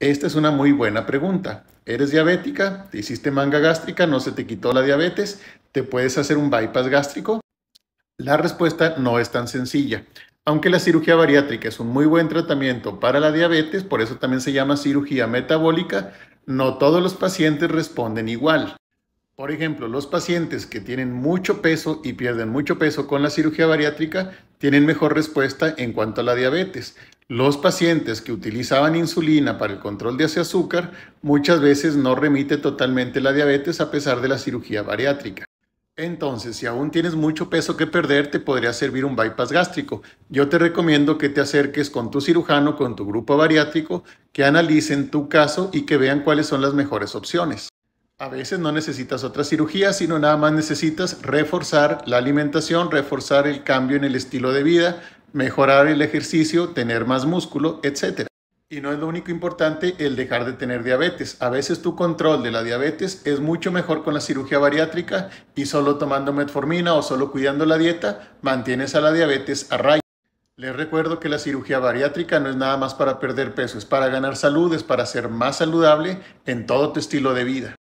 Esta es una muy buena pregunta. ¿Eres diabética? ¿Te hiciste manga gástrica? ¿No se te quitó la diabetes? ¿Te puedes hacer un bypass gástrico? La respuesta no es tan sencilla. Aunque la cirugía bariátrica es un muy buen tratamiento para la diabetes, por eso también se llama cirugía metabólica, no todos los pacientes responden igual. Por ejemplo, los pacientes que tienen mucho peso y pierden mucho peso con la cirugía bariátrica tienen mejor respuesta en cuanto a la diabetes. Los pacientes que utilizaban insulina para el control de ese azúcar muchas veces no remite totalmente la diabetes a pesar de la cirugía bariátrica. Entonces, si aún tienes mucho peso que perder, te podría servir un bypass gástrico. Yo te recomiendo que te acerques con tu cirujano, con tu grupo bariátrico, que analicen tu caso y que vean cuáles son las mejores opciones. A veces no necesitas otra cirugía, sino nada más necesitas reforzar la alimentación, reforzar el cambio en el estilo de vida, mejorar el ejercicio, tener más músculo, etc. Y no es lo único importante el dejar de tener diabetes. A veces tu control de la diabetes es mucho mejor con la cirugía bariátrica y solo tomando metformina o solo cuidando la dieta mantienes a la diabetes a raya. Les recuerdo que la cirugía bariátrica no es nada más para perder peso, es para ganar salud, es para ser más saludable en todo tu estilo de vida.